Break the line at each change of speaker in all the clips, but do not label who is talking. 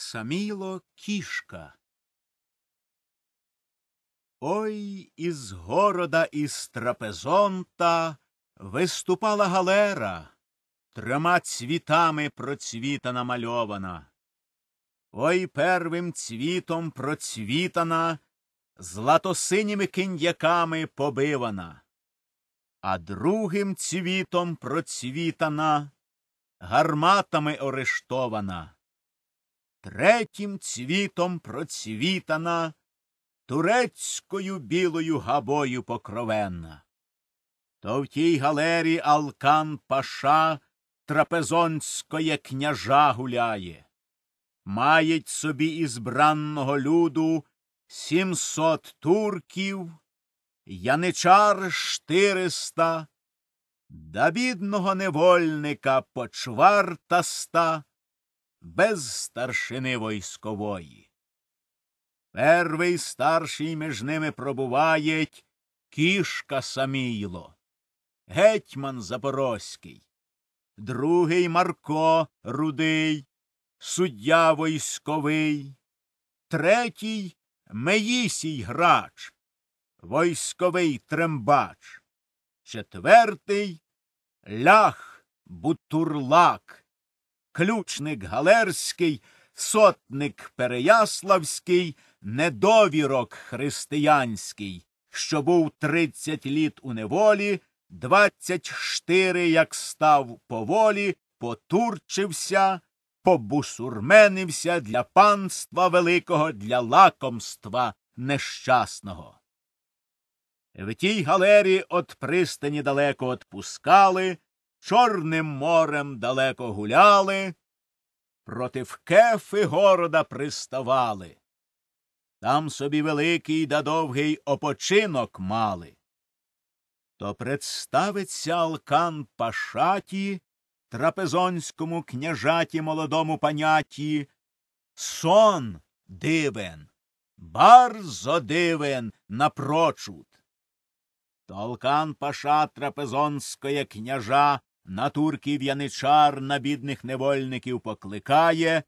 Саміло кішка. Ой із города із трапезонта виступала галера, трьома цвітами процвіта намальована. Ой первим цвітом процвітана, златосиніми киндяками побивана, а другим цвітом процвітана, гарматами орештована третім цвітом процвітана, турецькою білою габою покровенна. То в тій галері Алкан паша трапезонськоє княжа гуляє, мають собі ізбранного люду сімсот турків, яничар штириста, да бідного невольника почвартаста. чвартаста, без старшини войскової. Первий старший між ними пробуває кішка Саміло, гетьман Запорозький, другий Марко Рудий, суддя войсковий, третій Меїсій Грач, войсковий трембач, четвертий лях Бутурлак, ключник Галерський, сотник Переяславський, недовірок християнський, що був тридцять літ у неволі, двадцять штири, як став поволі, потурчився, побусурменився для панства великого, для лакомства нещасного. В тій галері от пристані далеко отпускали, Чорним морем далеко гуляли, против кефи города приставали. Там собі великий да довгий опочинок мали. То представиться алкан пашаті, трапезонському княжаті молодому паняті, сон дивен, барзо дивен напрочуд. То алкан паша трапезонської княжа на турків яничар на бідних невольників покликає.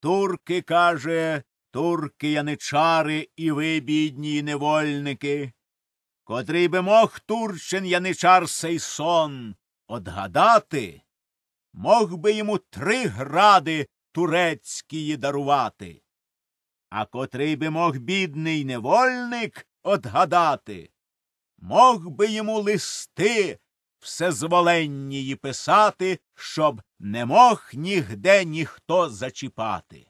Турки, каже, турки яничари, і ви, бідні невольники. Котрий би мог турчин яничар сей сон одгадати, мог би йому три гради турецькії дарувати. А котрий би мог бідний невольник одгадати, мог би йому листи всезволеннії писати, щоб не мог нігде ніхто зачіпати.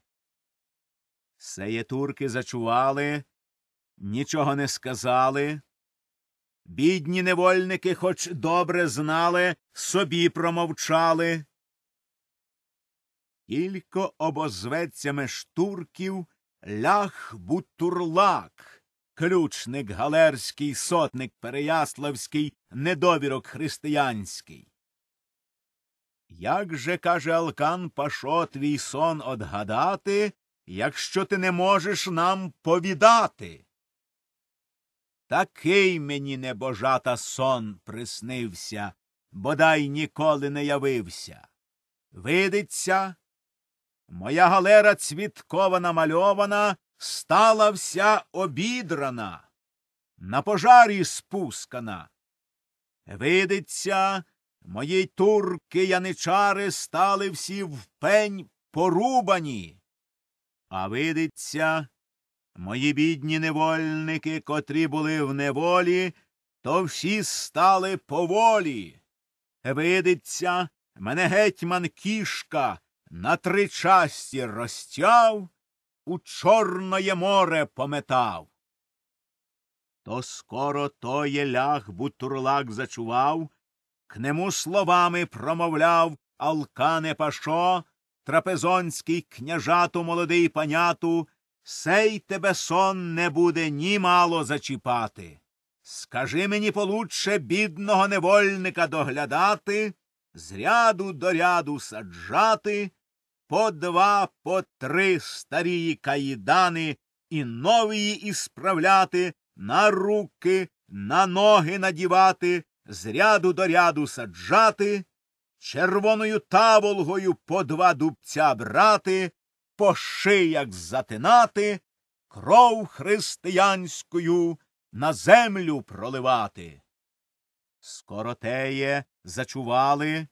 турки зачували, нічого не сказали. Бідні невольники, хоч добре знали, собі промовчали. Тільки обозветцями турків ляг бутурлак ключник галерський, сотник Переяславський, недовірок християнський. Як же, каже Алкан Пашо, твій сон одгадати, якщо ти не можеш нам повідати? Такий мені небожата сон приснився, бодай ніколи не явився. Видиться, моя галера цвіткова намальована, стала вся обідрана, на пожарі спускана. Видиться, мої турки яничари стали всі в пень порубані. А видиться, мої бідні невольники, котрі були в неволі, то всі стали поволі. Видиться, мене гетьман кішка на три часті розтяв, у Чорное море пометав. То скоро то лях бутурлак зачував, к нему словами промовляв Алкане Пашо, трапезонський княжату молодий паняту, сей тебе сон не буде ні мало зачіпати. Скажи мені получше бідного невольника доглядати, зряду до ряду саджати, по два, по три старі каїдани і новії ісправляти, на руки, на ноги надівати, з ряду до ряду саджати, червоною таволгою по два дубця брати, по шиях затинати, кров християнською на землю проливати. Скоротеє зачували,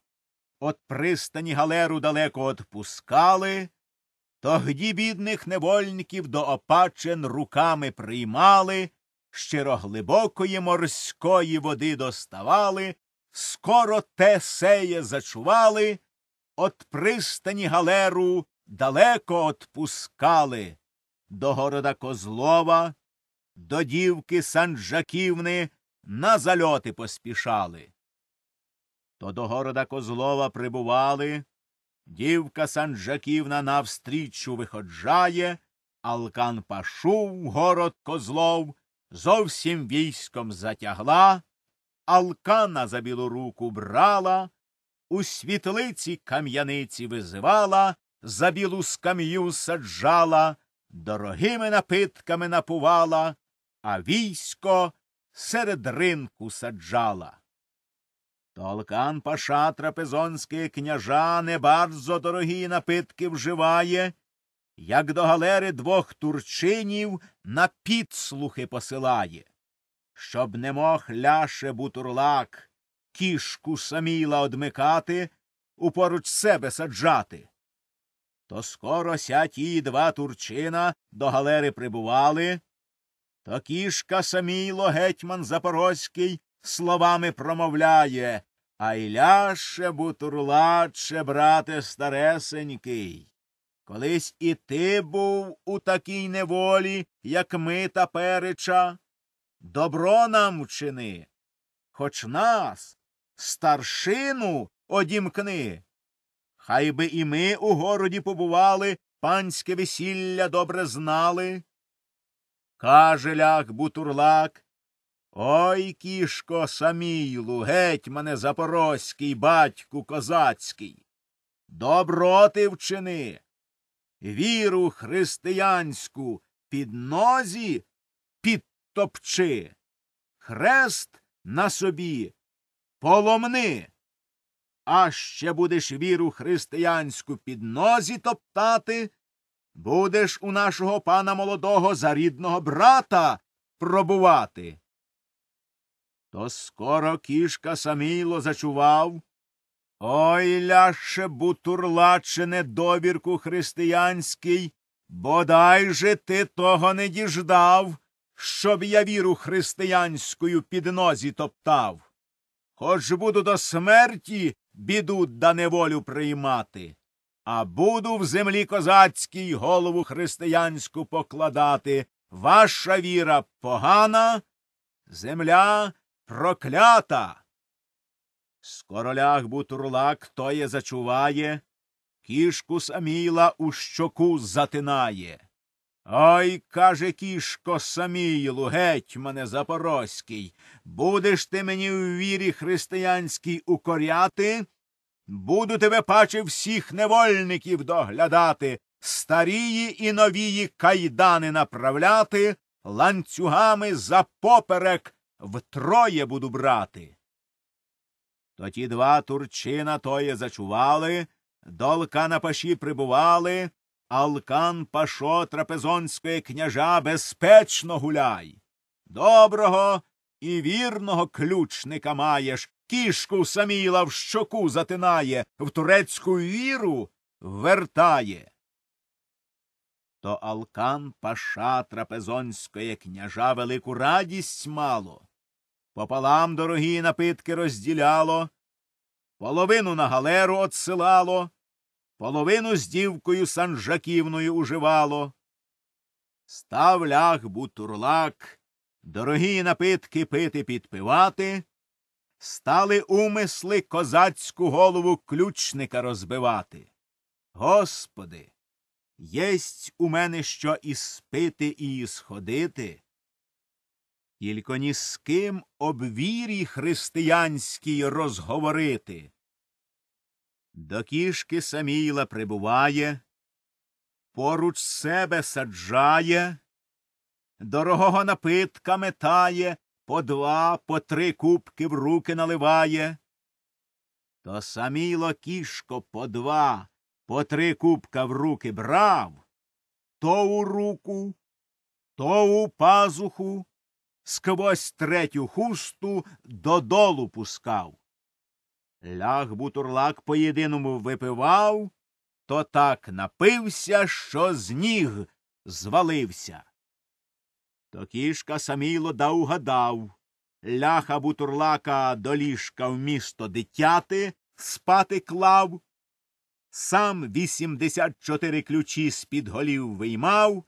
от пристані галеру далеко отпускали, тогді бідних невольників до опачен руками приймали, щиро глибокої морської води доставали, скоро те сеє зачували, от пристані галеру далеко отпускали, до города Козлова, до дівки Санджаківни на зальоти поспішали то до города Козлова прибували, дівка Санджаківна навстрічу виходжає, Алкан пашу в город Козлов, зовсім військом затягла, Алкана за білу руку брала, у світлиці кам'яниці визивала, за білу скам'ю саджала, дорогими напитками напувала, а військо серед ринку саджала. Толкан паша трапезонський княжа не барзо дорогі напитки вживає, як до галери двох турчинів на підслухи посилає, щоб не мог ляше бутурлак, кішку саміла одмикати, упоруч себе саджати. То скоро ся ті два турчина до галери прибували, то кішка саміло гетьман Запорозький словами промовляє Ай ляше бутурладше, брате старесенький. Колись і ти був у такій неволі, як ми та переча. Добро нам вчини, хоч нас, старшину одімкни. Хай би і ми у городі побували, панське весілля добре знали. Каже ляг бутурлак, Ой, кішко самійлу, гетьмане запорозький, батьку козацький. Добро ти вчини, віру християнську під нозі підтопчи, хрест на собі поломни, а ще будеш віру християнську під нозі топтати, будеш у нашого пана молодого за рідного брата пробувати то скоро кішка саміло зачував. Ой ляще бутурлачене добірку християнський, бодай же ти того не діждав, щоб я віру християнською під нозі топтав. Хоч буду до смерті біду да неволю приймати, а буду в землі козацькій голову християнську покладати. Ваша віра погана, земля проклята. З королях бутурлак тоє зачуває, кішку саміла у щоку затинає. Ой, каже кішко самійлу, гетьмане запорозький, будеш ти мені в вірі християнській укоряти? Буду тебе паче всіх невольників доглядати, старії і новії кайдани направляти, ланцюгами за поперек втроє буду брати. То ті два турчина тоє зачували, Долка на паші прибували, Алкан пашо трапезонської княжа безпечно гуляй. Доброго і вірного ключника маєш, кішку саміла в щоку затинає, в турецьку віру вертає то Алкан паша трапезонської княжа велику радість мало, пополам дорогі напитки розділяло, половину на галеру отсилало, половину з дівкою санжаківною уживало. Став ляг бутурлак, дорогі напитки пити підпивати, стали умисли козацьку голову ключника розбивати. Господи! Єсть у мене що і спити, і сходити. Тільки ні з ким об вірі християнській розговорити. До кішки Саміла прибуває, поруч себе саджає, дорогого напитка метає, по два, по три кубки в руки наливає. То саміло кішко по два, по три кубка в руки брав, то у руку, то у пазуху, сквозь третю хусту додолу пускав. Ляг бутурлак по єдиному випивав, то так напився, що з ніг звалився. То кішка саміло да угадав ляха бутурлака до ліжка в місто дитяти спати клав, сам 84 ключі з під голів виймав,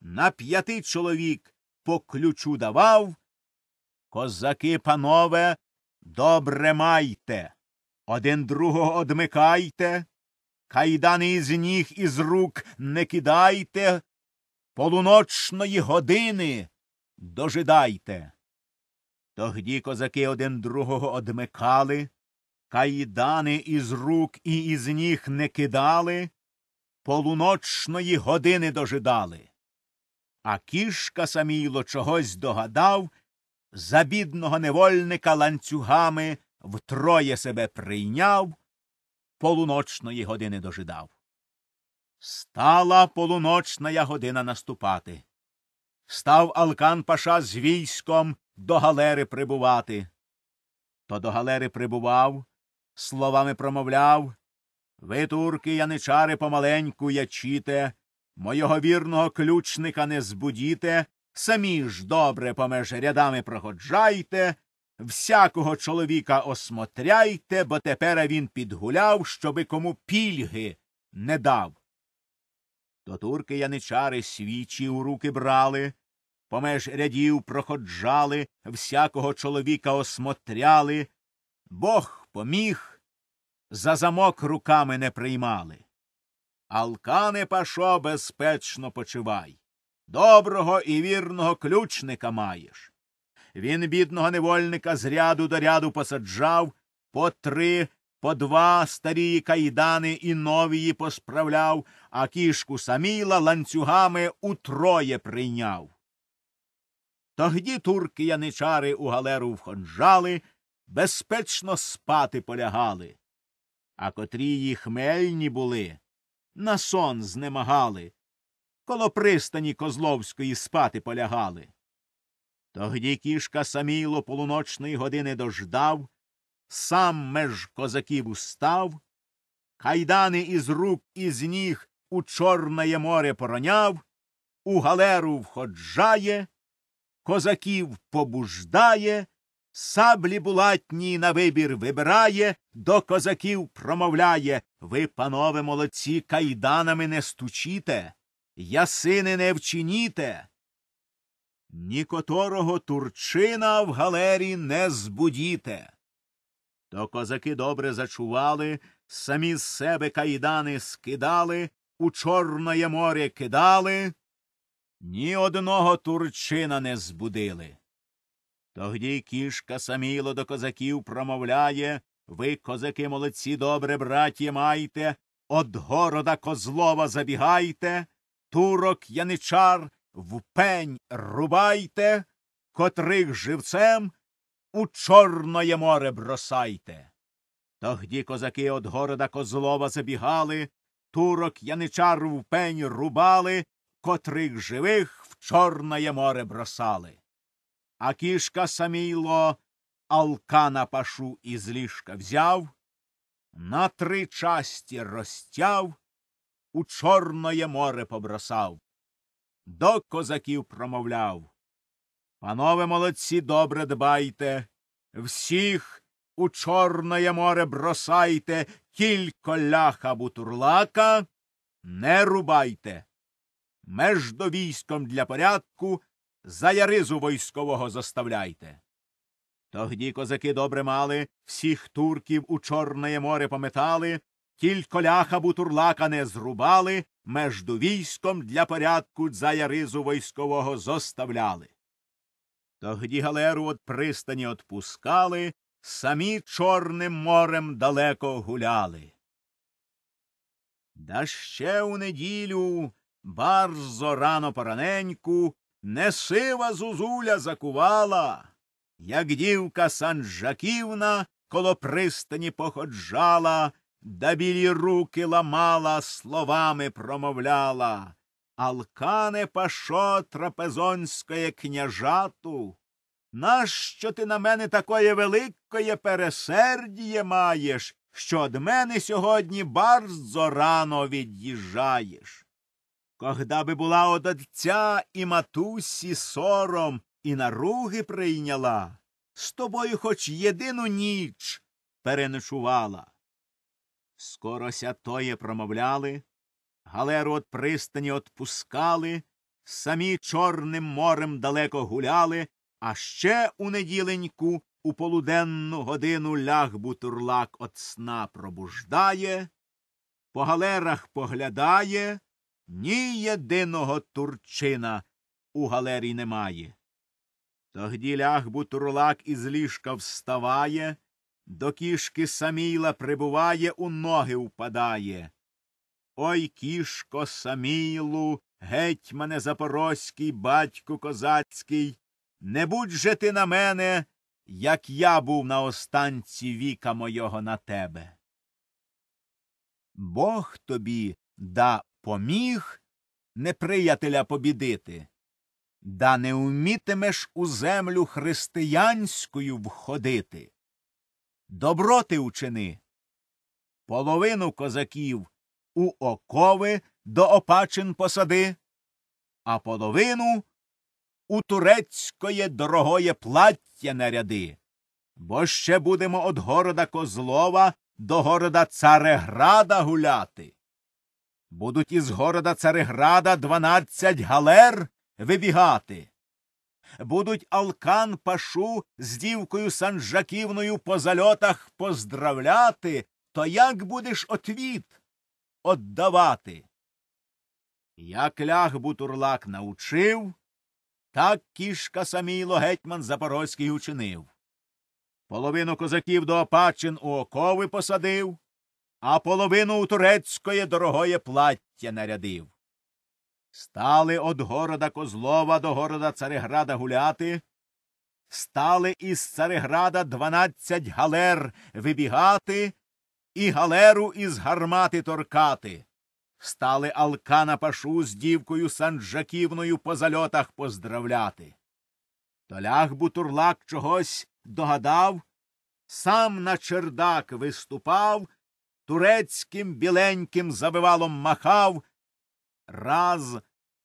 на п'яти чоловік по ключу давав. Козаки, панове, добре майте, один другого одмикайте, кайдани із ніг і з рук не кидайте, полуночної години дожидайте. Тогді козаки один другого одмикали, кайдани із рук і із ніг не кидали, полуночної години дожидали. А кішка Саміло чогось догадав, за бідного невольника ланцюгами втроє себе прийняв, полуночної години дожидав. Стала полуночна година наступати. Став Алкан Паша з військом до галери прибувати. То до галери прибував, словами промовляв Ви, турки, яничари, помаленьку ячіте, мойого вірного ключника не збудіте, самі ж добре помеж рядами проходжайте, всякого чоловіка осмотряйте, бо тепер він підгуляв, щоби кому пільги не дав. То турки яничари свічі у руки брали, помеж рядів проходжали, всякого чоловіка осмотряли, Бог поміг, за замок руками не приймали. Алкане пашо, безпечно почивай. Доброго і вірного ключника маєш. Він, бідного невольника, з ряду до ряду посаджав, по три, по два старі кайдани і новії посправляв, а кішку саміла ланцюгами утроє прийняв. Тогді турки яничари у галеру вхонжали безпечно спати полягали, а котрі котрії хмельні були, на сон знемагали, коло пристані Козловської спати полягали. Тогді кішка саміло полуночної години дождав, сам меж козаків устав, кайдани із рук і з ніг у Чорне море пороняв, у галеру входжає, козаків побуждає, Саблі булатні на вибір вибирає, до козаків промовляє Ви, панове молодці, кайданами не стучіте, ясини не вчиніте. Нікоторого турчина в галері не збудіте. То козаки добре зачували, самі з себе кайдани скидали, у Чорне море кидали, ні одного турчина не збудили. Тогді кішка саміло до козаків промовляє Ви, козаки молодці, добре, браті, майте, От города Козлова забігайте, турок яничар в пень рубайте, котрих живцем у Чорноє море бросайте. Тогді козаки от города Козлова забігали, турок яничар в пень рубали, котрих живих в Чорноє море бросали а кішка самійло Алка на пашу із ліжка взяв, на три часті розтяв, у Чорное море побросав, до козаків промовляв. Панове молодці, добре дбайте, всіх у Чорноє море бросайте, тільки ляха бутурлака не рубайте. Меж до військом для порядку за яризу військового заставляйте. Тогді козаки добре мали, всіх турків у Чорне море пометали, тільки ляха бутурлака не зрубали, между військом для порядку за яризу військового зоставляли. Тогді галеру от пристані отпускали, самі Чорним морем далеко гуляли. Да ще у неділю барзо рано пораненьку не сива зузуля закувала, як дівка Санджаківна коло пристані походжала, да білі руки ламала, словами промовляла. Алкане пашо трапезонської княжату. Нащо ти на мене такое великое пересердіє маєш, що од мене сьогодні барзо рано від'їжджаєш? когда бы була от отця і матусі сором, і наруги прийняла, з тобою хоч єдину ніч переночувала. Скоро ся тоє промовляли, галеру от пристані отпускали, самі Чорним морем далеко гуляли, а ще у неділеньку у полуденну годину ляг бутурлак от сна пробуждає, по галерах поглядає ні єдиного турчина у галерії немає. Тогді лягбу турлак із ліжка вставає, до кішки саміла прибуває, у ноги впадає. Ой кішко самілу, гетьмане запорозький, батьку козацький, не будь же ти на мене, як я був на останці віка мойого на тебе. Бог тобі да поміг неприятеля побідити, да не умітимеш у землю християнською входити. Добро ти учини. Половину козаків у окови до опачин посади, а половину у турецькоє дорогоє плаття наряди, бо ще будемо від города Козлова до города Цареграда гуляти будуть із города Цареграда дванадцять галер вибігати. Будуть алкан пашу з дівкою санжаківною по зальотах поздравляти, то як будеш отвіт отдавати? Як ляг бутурлак научив, так кішка саміло гетьман Запорозький учинив. Половину козаків до опачин у окови посадив, а половину у турецької дорогое плаття нарядив. Стали од города Козлова до города Цареграда гуляти, стали із Цареграда дванадцять галер вибігати і галеру із гармати торкати. Стали Алкана пашу з дівкою Санджаківною по зальотах поздравляти. Толяг бутурлак чогось догадав, сам на чердак виступав турецьким біленьким завивалом махав, раз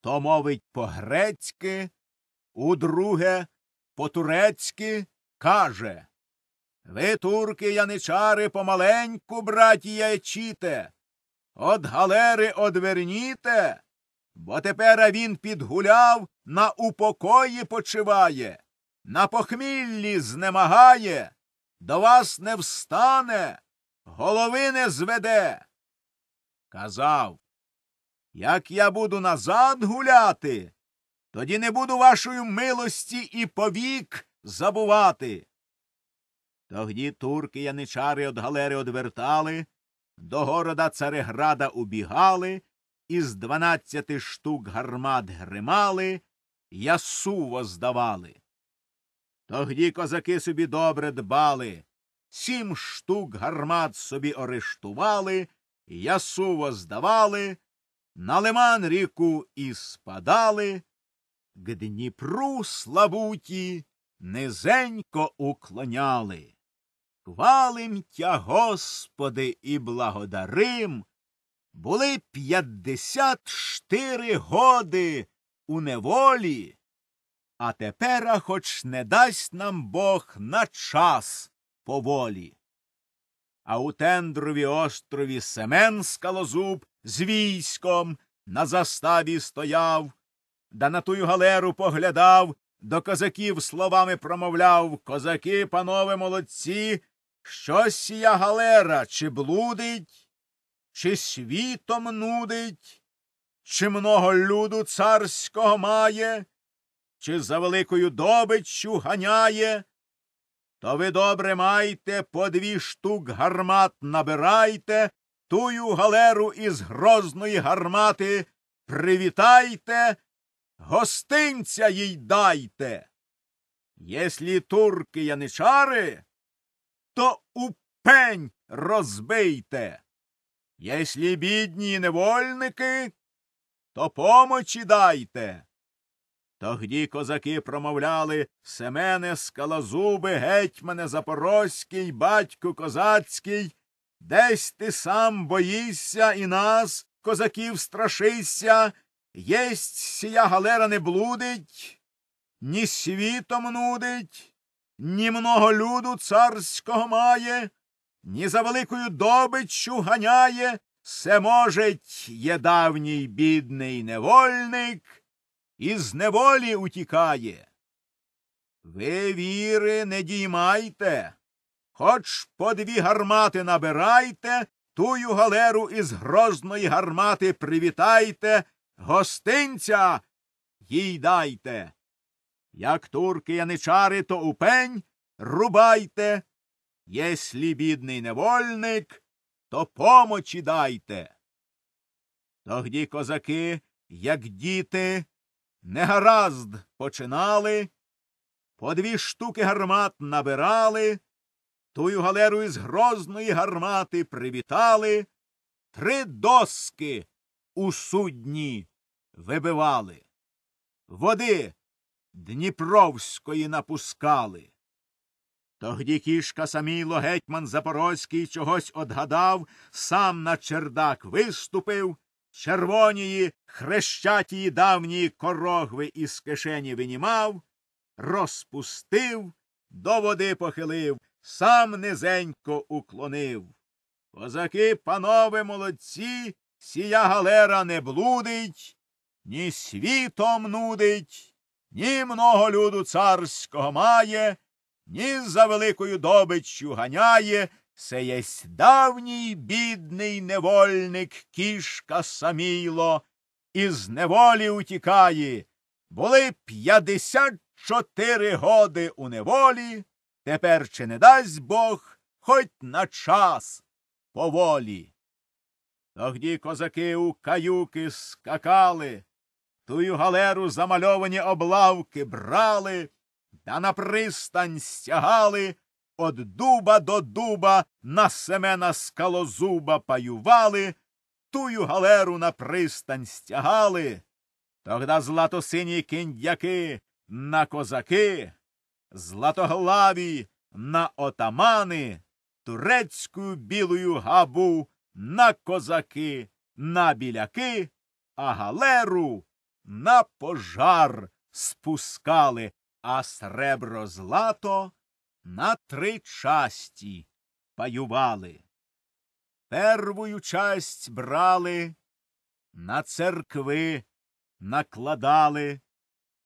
то мовить по грецьки, удруге по турецьки каже Ви, турки, яничари, помаленьку, братія, чіте, от галери одверніте, бо тепер він підгуляв, на упокої почиває, на похміллі знемагає, до вас не встане голови не зведе. Казав, як я буду назад гуляти, тоді не буду вашої милості і повік забувати. Тогді турки яничари від галери одвертали, до города Цареграда убігали, із дванадцяти штук гармат гримали, ясу воздавали. Тогді козаки собі добре дбали, сім штук гармат собі орештували, ясуво здавали, на лиман ріку і спадали, к Дніпру славуті низенько уклоняли. Хвалим тя, Господи, і благодарим. Були п'ятдесят штири годи у неволі, а тепера хоч не дасть нам Бог на час поволі. А у тендрові острові Семен Скалозуб з військом на заставі стояв, да на тую галеру поглядав, до козаків словами промовляв Козаки, панове молодці, що сія галера чи блудить, чи світом нудить, чи много люду царського має, чи за великою добиччю ганяє то ви добре майте по дві штук гармат набирайте, тую галеру із грозної гармати привітайте, гостинця їй дайте. Єслі турки яничари, то у пень розбийте. Єслі бідні невольники, то помочі дайте. Тогді козаки промовляли Семене скалозуби, гетьмане запорозький, батьку козацький, десь ти сам боїшся і нас, козаків, страшися, єсть сія галера не блудить, ні світом нудить, ні много люду царського має, ні за великою добиччю ганяє, Се можеть є давній бідний невольник із неволі утікає. Ви віри не діймайте, хоч по дві гармати набирайте, тую галеру із грозної гармати привітайте, гостинця їй дайте. Як турки яничари, то упень рубайте. Єслі бідний невольник, то помочі дайте. Тогді козаки, як діти, негаразд починали, по дві штуки гармат набирали, тую галеру із грозної гармати привітали, три доски у судні вибивали. Води Дніпровської напускали. Тогді кішка саміло гетьман Запорозький чогось одгадав, сам на чердак виступив червонії, хрещатії давні корогви із кишені винімав, розпустив, до води похилив, сам низенько уклонив. Козаки, панове молодці, сія галера не блудить, ні світом нудить, ні много люду царського має, ні за великою добиччю ганяє. Се єсть давній бідний невольник кішка саміло, із неволі утікає. Були п'ятдесят чотири годи у неволі, тепер чи не дасть Бог хоть на час поволі. Тогді козаки у каюки скакали, тую галеру замальовані облавки брали, та на пристань стягали От дуба до дуба на Семена скалозуба паювали, тую галеру на пристань стягали. Тогда златосині кіндяки на козаки, златоглаві на отамани, турецькою білою габу на козаки, на біляки, а галеру на пожар спускали, а сребро злато на три часті паювали. Первую часть брали, на церкви накладали,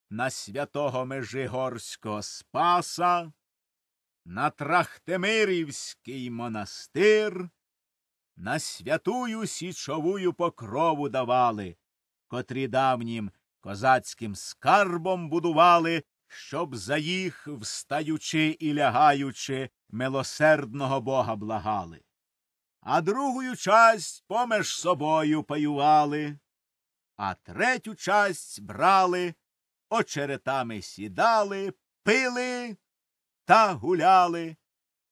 на святого Межигорського Спаса, на Трахтемирівський монастир, на святую січовую покрову давали, котрі давнім козацьким скарбом будували щоб за їх, встаючи і лягаючи, милосердного бога благали, а другую часть поміж собою паювали, а третю часть брали, очеретами сідали, пили та гуляли,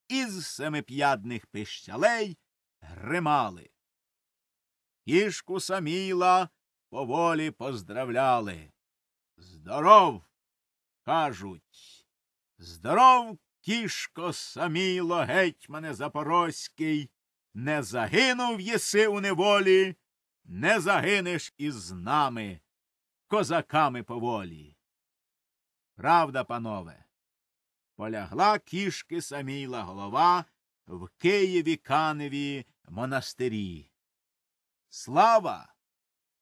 із семип'ядних пищалей гримали. Кішку саміла поволі поздравляли. Здоров! кажуть Здоров, кішко, саміло, гетьмане Запорозький, не загинув єси у неволі, не загинеш із нами, козаками поволі. Правда, панове, полягла кішки саміла голова в Києві каневі монастирі. Слава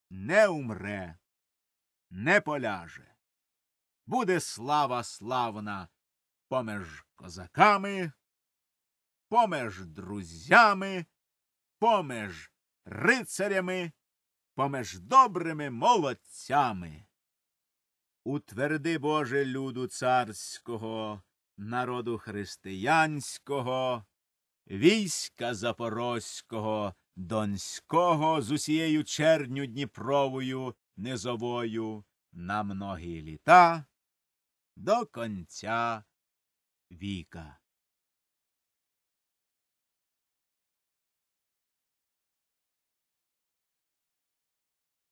не умре, не поляже буде слава славна поміж козаками, поміж друзями, поміж рицарями, поміж добрими молодцями. Утверди, Боже, люду царського, народу християнського, війська запорозького, донського з усією черню Дніпровою, низовою на многі літа до конця віка.